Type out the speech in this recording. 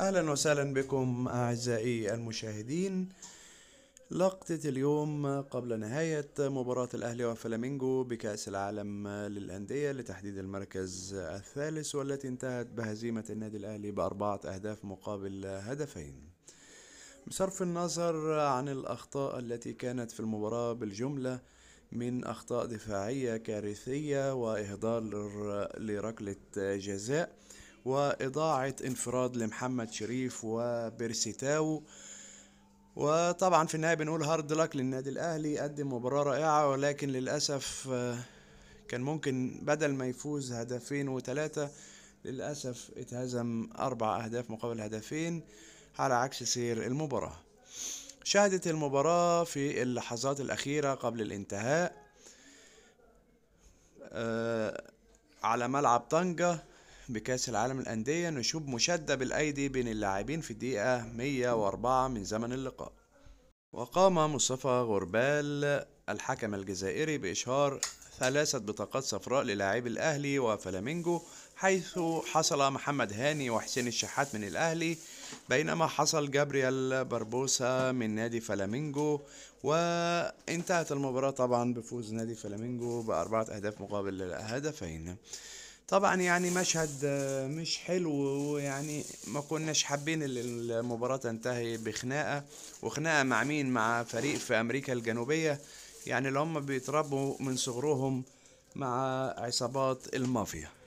اهلا وسهلا بكم اعزائي المشاهدين لقطة اليوم قبل نهاية مباراة الأهلي وفلامينجو بكأس العالم للأندية لتحديد المركز الثالث والتي انتهت بهزيمة النادي الأهلي بأربعة أهداف مقابل هدفين بصرف النظر عن الأخطاء التي كانت في المباراة بالجملة من أخطاء دفاعية كارثية وإهدار لركلة جزاء وإضاعة انفراد لمحمد شريف وبيرسيتاو وطبعا في النهاية بنقول هارد لك للنادي الأهلي قدم مباراة رائعة ولكن للأسف آه، كان ممكن بدل ما يفوز هدفين وتلاتة للأسف اتهزم أربع أهداف مقابل هدفين على عكس سير المباراة شهدت المباراة في اللحظات الأخيرة قبل الانتهاء آه، على ملعب طنجة بكأس العالم الأندية نشوب مشدة بالأيدي بين اللاعبين في الدقيقة 104 من زمن اللقاء وقام مصطفى غربال الحكم الجزائري بإشهار ثلاثة بطاقات صفراء للاعبي الأهلي وفلامينجو حيث حصل محمد هاني وحسين الشحات من الأهلي بينما حصل جابرييل بربوسا من نادي فلامينجو وانتهت المباراة طبعا بفوز نادي فلامينجو بأربعة أهداف مقابل هدفين طبعا يعني مشهد آه، مش حلو ويعني ما كناش حابين المباراة تنتهي بخناقة وخناقة مع مين مع فريق في أمريكا الجنوبية يعني اللي هم بيتربوا من صغرهم مع عصابات المافيا